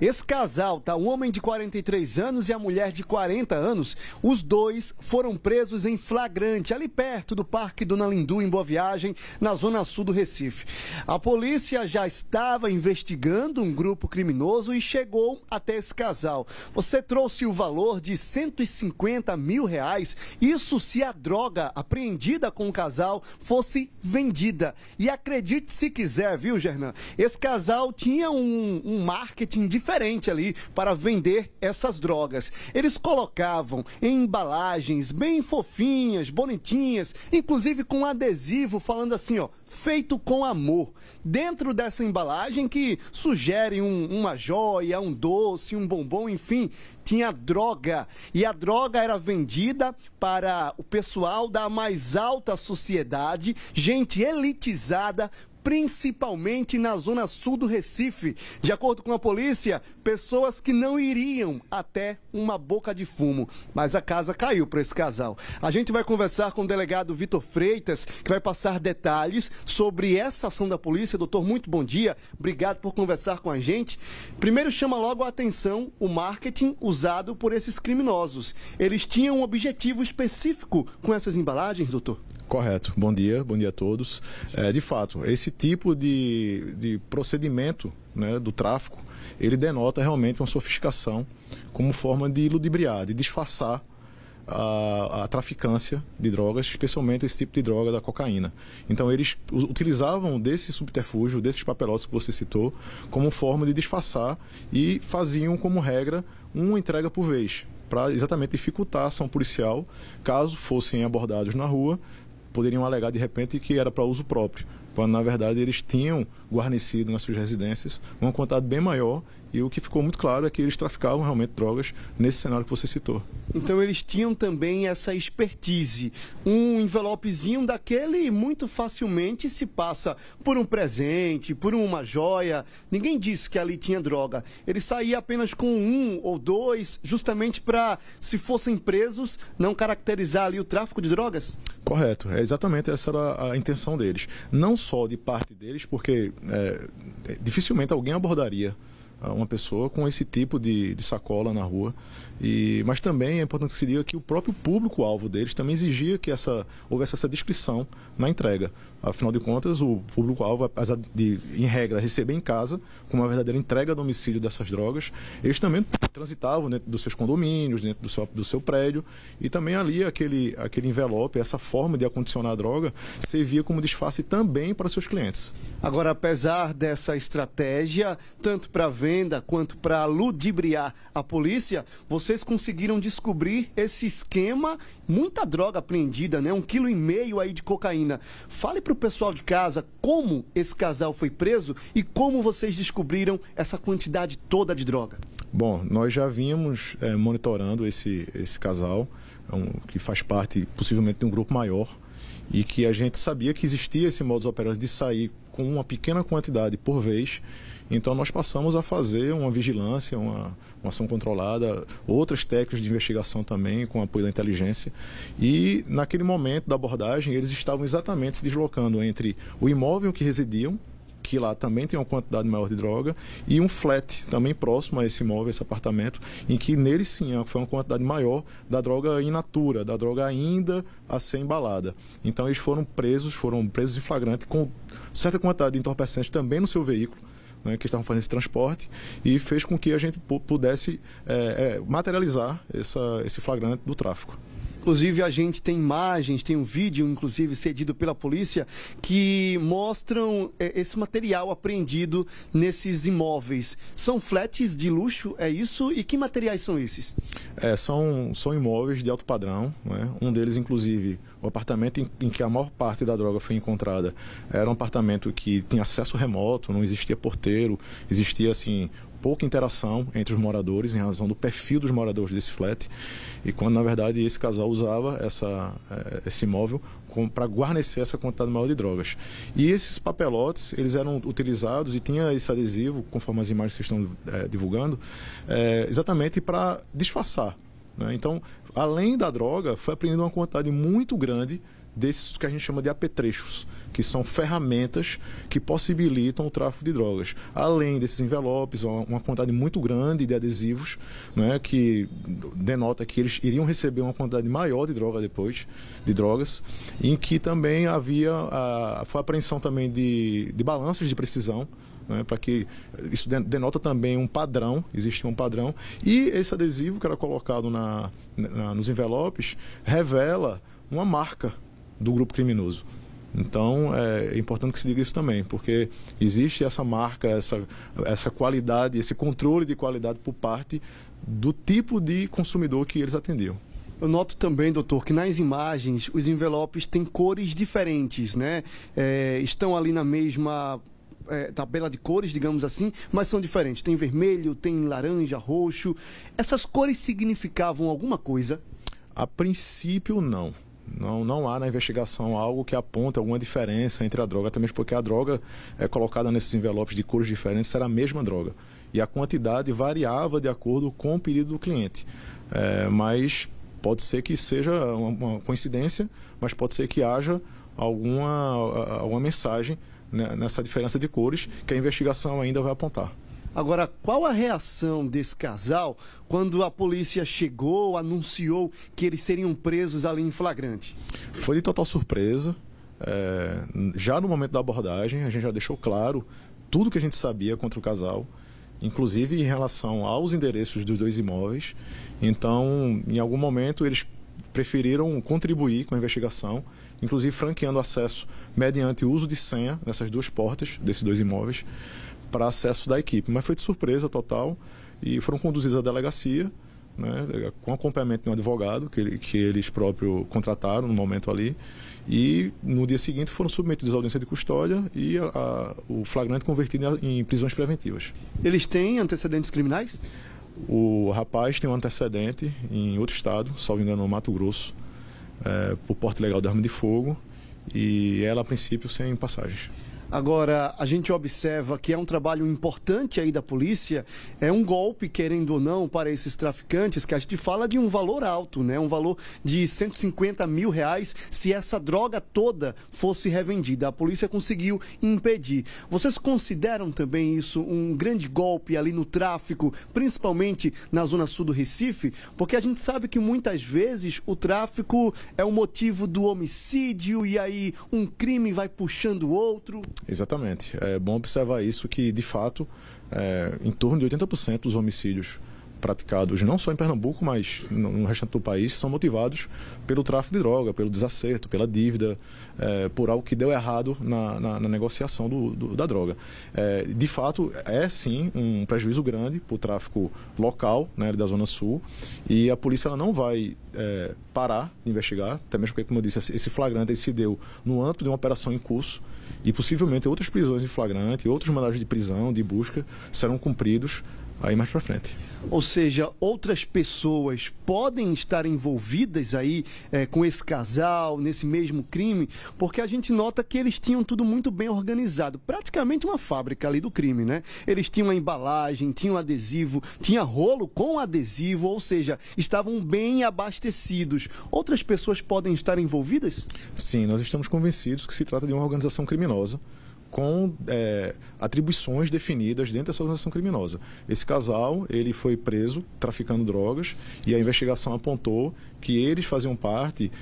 Esse casal, tá? Um homem de 43 anos e a mulher de 40 anos, os dois foram presos em flagrante, ali perto do Parque Dona Lindu, em Boa Viagem, na zona sul do Recife. A polícia já estava investigando um grupo criminoso e chegou até esse casal. Você trouxe o valor de 150 mil reais, isso se a droga apreendida com o casal fosse vendida. E acredite se quiser, viu, Gernan? Esse casal tinha um, um marketing de diferente ali para vender essas drogas. Eles colocavam em embalagens bem fofinhas, bonitinhas, inclusive com adesivo falando assim, ó, feito com amor. Dentro dessa embalagem que sugere um, uma joia, um doce, um bombom, enfim, tinha droga. E a droga era vendida para o pessoal da mais alta sociedade, gente elitizada, principalmente na zona sul do Recife. De acordo com a polícia, pessoas que não iriam até uma boca de fumo. Mas a casa caiu para esse casal. A gente vai conversar com o delegado Vitor Freitas, que vai passar detalhes sobre essa ação da polícia. Doutor, muito bom dia. Obrigado por conversar com a gente. Primeiro chama logo a atenção o marketing usado por esses criminosos. Eles tinham um objetivo específico com essas embalagens, doutor? Correto. Bom dia, bom dia a todos. É, de fato, esse tipo de, de procedimento né, do tráfico, ele denota realmente uma sofisticação como forma de ludibriar, de disfarçar a, a, traficância de drogas, especialmente esse tipo de droga da cocaína. Então eles utilizavam desse subterfúgio, desses papelotes que você citou, como forma de disfarçar e faziam como regra uma entrega por vez, para exatamente dificultar a ação policial caso fossem abordados na rua poderiam alegar de repente que era para uso próprio, quando na verdade eles tinham guarnecido nas suas residências uma quantidade bem maior e o que ficou muito claro é que eles traficavam realmente drogas nesse cenário que você citou. Então eles tinham também essa expertise. Um envelopezinho daquele muito facilmente se passa por um presente, por uma joia. Ninguém disse que ali tinha droga. Ele saía apenas com um ou dois, justamente para, se fossem presos, não caracterizar ali o tráfico de drogas? Correto, é exatamente essa era a intenção deles. Não só de parte deles, porque é, dificilmente alguém abordaria uma pessoa com esse tipo de, de sacola na rua. E, mas também é importante que se diga que o próprio público-alvo deles também exigia que essa, houvesse essa descrição na entrega. Afinal de contas, o público-alvo, apesar de, em regra, receber em casa, com uma verdadeira entrega a domicílio dessas drogas, eles também transitavam dentro dos seus condomínios, dentro do seu, do seu prédio, e também ali aquele, aquele envelope, essa forma de acondicionar a droga, servia como disfarce também para seus clientes. Agora, apesar dessa estratégia, tanto para venda quanto para ludibriar a polícia, vocês conseguiram descobrir esse esquema, muita droga apreendida, né? Um quilo e meio aí de cocaína. Fale para o pessoal de casa como esse casal foi preso e como vocês descobriram essa quantidade toda de droga. Bom, nós já vínhamos é, monitorando esse, esse casal, é um, que faz parte possivelmente de um grupo maior, e que a gente sabia que existia esse modus operandi de sair com uma pequena quantidade por vez. Então nós passamos a fazer uma vigilância, uma, uma, ação controlada, outras técnicas de investigação também, com apoio da inteligência. E naquele momento da abordagem, eles estavam exatamente se deslocando entre o imóvel que residiam, que lá também tem uma quantidade maior de droga, e um flat também próximo a esse imóvel, esse apartamento, em que nele sim é, foi uma quantidade maior da droga in natura, da droga ainda a ser embalada. Então eles foram presos, foram presos em flagrante com certa quantidade de entorpecentes também no seu veículo. Né, que estavam fazendo esse transporte e fez com que a gente pudesse é, é, materializar essa, esse flagrante do tráfico. Inclusive, a gente tem imagens, tem um vídeo, inclusive, cedido pela polícia, que mostram é, esse material apreendido nesses imóveis. São flats de luxo, é isso? E que materiais são esses? É, são, são imóveis de alto padrão. Né? Um deles, inclusive, o apartamento em, em, que a maior parte da droga foi encontrada era um apartamento que tinha acesso remoto, não existia porteiro, existia, assim, pouca interação entre os moradores em razão do perfil dos moradores desse flat e quando na verdade esse casal usava essa, eh, esse imóvel para guarnecer essa quantidade maior de drogas. E esses papelotes, eles eram utilizados e tinha esse adesivo, conforme as imagens que estão é, divulgando, é, exatamente para disfarçar. Né? Então, além da droga, foi apreendida uma quantidade muito grande desses que a gente chama de apetrechos, que são ferramentas que possibilitam o tráfico de drogas. Além desses envelopes, uma quantidade muito grande de adesivos, né, que denota que eles iriam receber uma quantidade maior de droga depois, de drogas, em que também havia a, foi a apreensão também de, de balanços de precisão, né, para que isso denota também um padrão, existe um padrão. E esse adesivo que era colocado na, na nos envelopes revela uma marca do grupo criminoso. Então é importante que se diga isso também, porque existe essa marca, essa, essa qualidade, esse controle de qualidade por parte do tipo de consumidor que eles atendiam. Eu noto também, doutor, que nas imagens os envelopes têm cores diferentes, né? É, estão ali na mesma é, tabela de cores, digamos assim, mas são diferentes. Tem vermelho, tem laranja, roxo. Essas cores significavam alguma coisa? A princípio, não. Não, não há na investigação algo que aponte alguma diferença entre a droga, até mesmo porque a droga é colocada nesses envelopes de cores diferentes, era a mesma droga. E a quantidade variava de acordo com o pedido do cliente. É, mas pode ser que seja uma coincidência, mas pode ser que haja alguma, alguma mensagem né, nessa diferença de cores que a investigação ainda vai apontar. Agora, qual a reação desse casal quando a polícia chegou, anunciou que eles seriam presos ali em flagrante? Foi de total surpresa. É, já no momento da abordagem, a gente já deixou claro tudo que a gente sabia contra o casal, inclusive em relação aos endereços dos dois imóveis. Então, em algum momento, eles preferiram contribuir com a investigação inclusive franqueando acesso mediante o uso de senha nessas duas portas, desses dois imóveis, para acesso da equipe. Mas foi de surpresa total e foram conduzidos à delegacia, né, com acompanhamento de um advogado que, que eles próprios contrataram no momento ali. E no dia seguinte foram submetidos à audiência de custódia e a, a, o flagrante convertido em, em prisões preventivas. Eles têm antecedentes criminais? O rapaz tem um antecedente em outro estado, salvo engano, no Mato Grosso, é, por porte legal de arma de fogo e ela, a princípio, sem passagens. Agora, a gente observa que é um trabalho importante aí da polícia, é um golpe, querendo ou não, para esses traficantes, que a gente fala de um valor alto, né? Um valor de 150 mil reais se essa droga toda fosse revendida. A polícia conseguiu impedir. Vocês consideram também isso um grande golpe ali no tráfico, principalmente na zona sul do Recife? Porque a gente sabe que muitas vezes o tráfico é o motivo do homicídio e aí um crime vai puxando o outro. Exatamente. É bom observar isso que, de fato, é, em torno de 80% dos homicídios praticados não só em Pernambuco, mas no restante do país, são motivados pelo tráfico de droga, pelo desacerto, pela dívida, é, por algo que deu errado na, na, na negociação do, do, da droga. É, de fato, é sim um prejuízo grande para o tráfico local né, da Zona Sul e a polícia ela não vai é, parar de investigar, até mesmo porque, como eu disse, esse flagrante se deu no âmbito de uma operação em curso e possivelmente outras prisões em flagrante, outros mandados de prisão, de busca, serão cumpridos aí mais para frente. Ou seja, outras pessoas podem estar envolvidas aí é, com esse casal, nesse mesmo crime, porque a gente nota que eles tinham tudo muito bem organizado. Praticamente uma fábrica ali do crime, né? Eles tinham a embalagem, tinham adesivo, tinha rolo com adesivo, ou seja, estavam bem abastecidos. Outras pessoas podem estar envolvidas? Sim, nós estamos convencidos que se trata de uma organização criminosa com é, atribuições definidas dentro dessa organização criminosa. Esse casal, ele foi preso traficando drogas e a investigação apontou que eles faziam parte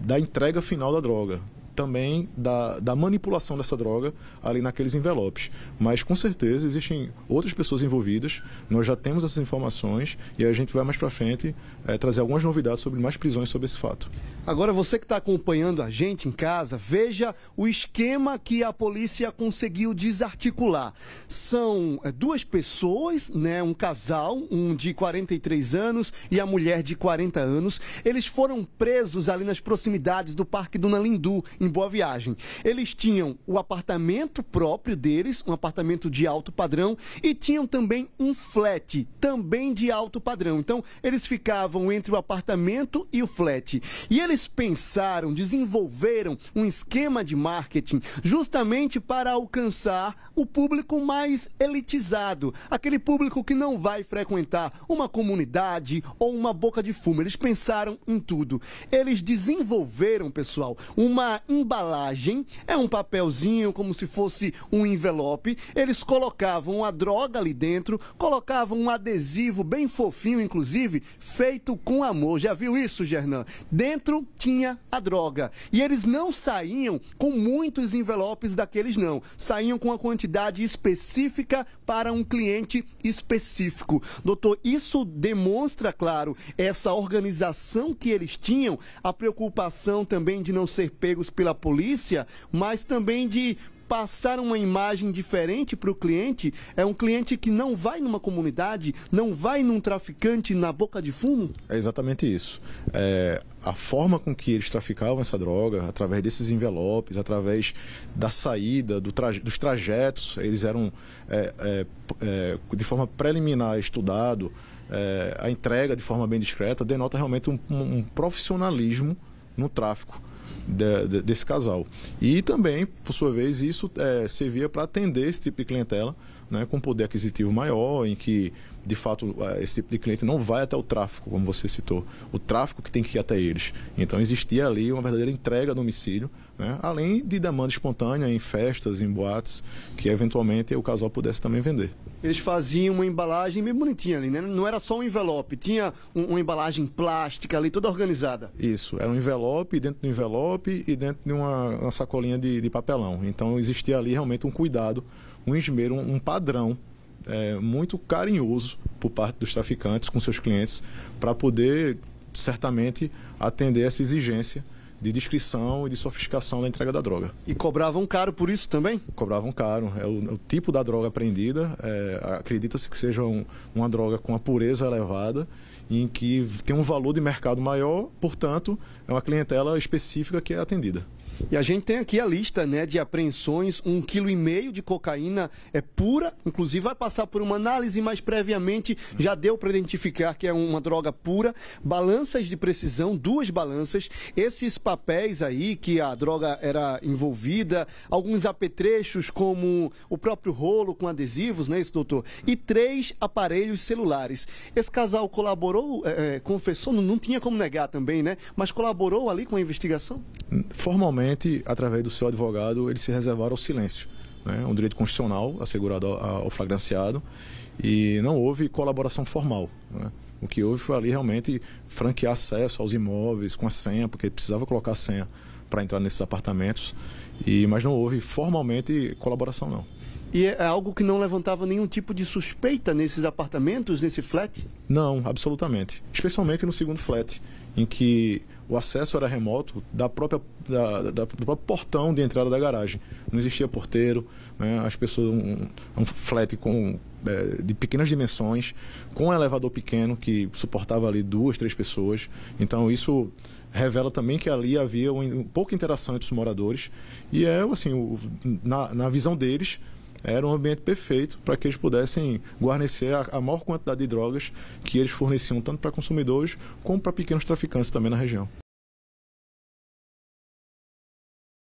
da entrega final da droga também da, da manipulação dessa droga ali naqueles envelopes. Mas com certeza existem outras pessoas envolvidas, nós já temos essas informações e a gente vai mais para frente é, trazer algumas novidades sobre mais prisões sobre esse fato. Agora, você que está acompanhando a gente em casa, veja o esquema que a polícia conseguiu desarticular. São eh, duas pessoas, né, um casal, um de 43 anos e a mulher de 40 anos. Eles foram presos ali nas proximidades do Parque do Nalindu, em Boa Viagem. Eles tinham o apartamento próprio deles, um apartamento de alto padrão, e tinham também um flat, também de alto padrão. Então, eles ficavam entre o apartamento e o flat. E eles pensaram, desenvolveram um esquema de marketing justamente para alcançar o público mais elitizado, aquele público que não vai frequentar uma comunidade ou uma boca de fumo. Eles pensaram em tudo. Eles desenvolveram, pessoal, uma embalagem, é um papelzinho como se fosse um envelope. Eles colocavam a droga ali dentro, colocavam um adesivo bem fofinho, inclusive, feito com amor. Já viu isso, Gernan? Dentro tinha a droga. E eles não saíam com muitos envelopes daqueles, não. Saíam com a quantidade específica para um cliente específico. Doutor, isso demonstra, claro, essa organização que eles tinham, a preocupação também de não ser pegos pelo pela polícia, mas também de passar uma imagem diferente para o cliente é um cliente que não vai numa comunidade, não vai num traficante na boca de fumo? É exatamente isso. É, a forma com que eles traficavam essa droga, através desses envelopes, através da saída, do traje, dos trajetos, eles eram é, é, é de forma preliminar estudado, é, a entrega de forma bem discreta, denota realmente um, um profissionalismo no tráfico de, de, desse casal. E também, por sua vez, isso é, servia para atender esse tipo de clientela né, com poder aquisitivo maior, em que, de fato, é, esse tipo de cliente não vai até o tráfico, como você citou. O tráfico que tem que ir até eles. Então, existia ali uma verdadeira entrega a domicílio, né, além de demanda espontânea em festas, em boates, que eventualmente o casal pudesse também vender eles faziam uma embalagem bem bonitinha ali, né? Não era só um envelope, tinha um, uma embalagem plástica ali, toda organizada. Isso, era um envelope, dentro do envelope e dentro de uma, uma sacolinha de, de, papelão. Então existia ali realmente um cuidado, um esmero, um, um padrão é, muito carinhoso por parte dos traficantes com seus clientes para poder certamente atender essa exigência de descrição e de sofisticação da entrega da droga. E cobravam caro por isso também? Cobravam caro. É o, o tipo da droga apreendida. É, Acredita-se que seja um, uma droga com a pureza elevada, em que tem um valor de mercado maior, portanto, é uma clientela específica que é atendida. E a gente tem aqui a lista né, de apreensões, um quilo e meio de cocaína é pura, inclusive vai passar por uma análise, mas previamente já deu para identificar que é uma droga pura. Balanças de precisão, duas balanças, esses papéis aí que a droga era envolvida, alguns apetrechos como o próprio rolo com adesivos, né, isso, doutor? E três aparelhos celulares. Esse casal colaborou, é, confessou, não, não tinha como negar também, né? Mas colaborou ali com a investigação? Formalmente através do seu advogado, ele se reservar ao silêncio. Né? Um direito constitucional assegurado ao flagranciado e não houve colaboração formal. Né? O que houve foi ali realmente franquear acesso aos imóveis com a senha, porque precisava colocar a senha para entrar nesses apartamentos, e, mas não houve formalmente colaboração não. E é, é algo que não levantava nenhum tipo de suspeita nesses apartamentos, nesse flat? Não, absolutamente. Especialmente no segundo flat, em que o acesso era remoto da própria, da, da, do próprio portão de entrada da garagem. Não existia porteiro, né? as pessoas. Um, um flat com, é, de pequenas dimensões, com um elevador pequeno que suportava ali duas, três pessoas. Então isso revela também que ali havia um, um pouca interação entre os moradores. E é assim, o, na, na visão deles era um ambiente perfeito para que eles pudessem guarnecer a, a, maior quantidade de drogas que eles forneciam tanto para consumidores como para pequenos traficantes também na região.